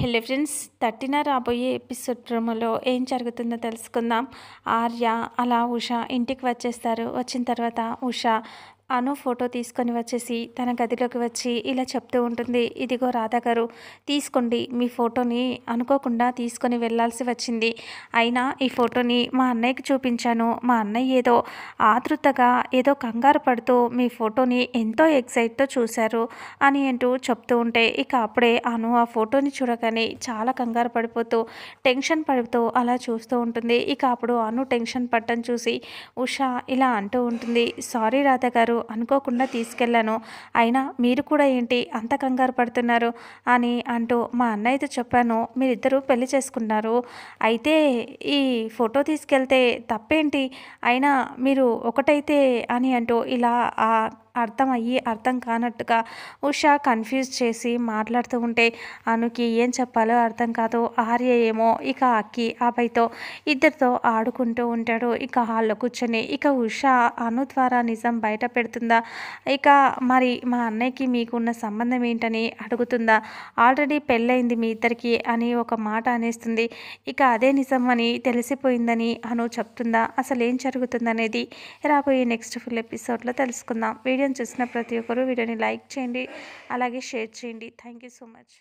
hello friends thirteen రాబోయే episode ప్రోమోలో ఏం జరుగుతుందో తెలుసుకుందాం ఆర్య అలా ఉష ఇంటికి వచ్చేస్తారు వచ్చిన తర్వాత ఉష అను ఫోటో తీసుకొని వచ్చేసి తన గదిలోకి వచ్చి ఇలా చెప్తూ ఉంటుంది ఇదిగో రాధా గారు తీసుకోండి మీ ఫోటోని అనుకోకుండా తీసుకొని వెళ్లాల్సి వచ్చింది అయినా ఈ ఫోటోని మా అన్నయ్యకి చూపించాను మా అన్నయ్య ఏదో ఆతృతగా ఏదో కంగారు పడుతూ మీ ఫోటోని ఎంతో ఎక్సైట్తో చూశారు అని అంటూ చెప్తూ ఉంటే ఇక అప్పుడే అను ఆ ఫోటోని చూడగానే చాలా కంగారు పడిపోతూ టెన్షన్ పడుతూ అలా చూస్తూ ఉంటుంది ఇక అప్పుడు అను టెన్షన్ పట్టం చూసి ఉష ఇలా అంటూ ఉంటుంది సారీ రాధా గారు అనుకోకుండా తీసుకెళ్ళాను అయినా మీరు కూడా ఏంటి అంత కంగారు పడుతున్నారు అని అంటూ మా అన్నయ్యతో చెప్పాను మీరిద్దరూ పెళ్లి చేసుకున్నారు అయితే ఈ ఫోటో తీసుకెళ్తే తప్పేంటి అయినా మీరు ఒకటైతే అని అంటూ ఇలా ఆ అర్థమయ్యి అర్థం కానట్టుగా ఉష కన్ఫ్యూజ్ చేసి మాట్లాడుతూ ఉంటే అనుకి ఏం చెప్పాలో అర్థం కాదు ఆర్య ఏమో ఇక అక్కి అబ్బాయితో ఇద్దరితో ఆడుకుంటూ ఉంటాడు ఇక హాల్లో కూర్చొని ఇక ఉష అను ద్వారా నిజం బయట పెడుతుందా ఇక మరి మా అన్నయ్యకి మీకున్న సంబంధం ఏంటని అడుగుతుందా ఆల్రెడీ పెళ్ళయింది మీ ఇద్దరికి అని ఒక మాట అనేస్తుంది ఇక అదే నిజం అని తెలిసిపోయిందని అను చెప్తుందా అసలు ఏం జరుగుతుందనేది రాబోయే నెక్స్ట్ ఫుల్ ఎపిసోడ్లో తెలుసుకుందాం వీడియో ఎక్స్పీరియన్స్ చూసిన ప్రతి ఒక్కరూ వీడియోని లైక్ చేయండి అలాగే షేర్ చేయండి థ్యాంక్ సో మచ్